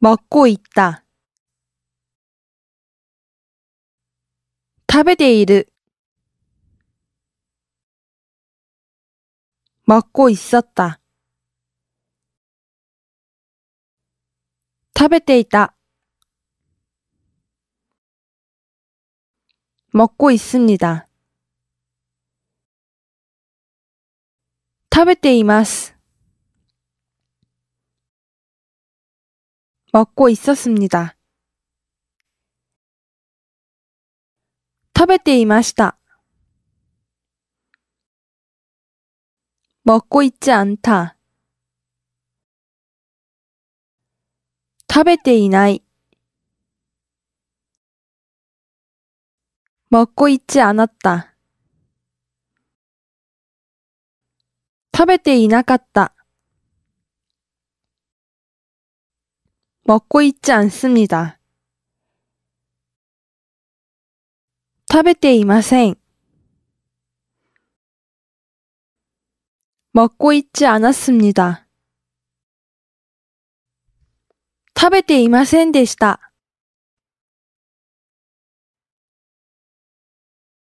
먹고있다食べている먹고있었다食べていた먹고있습니다食べています。먹고있었습니다食べていました。먹고있지않다食べていない。먹고있지않았다食べていなかった。먹고있지않습니다食べていません。먹고있지않았습니다食べていませんでした。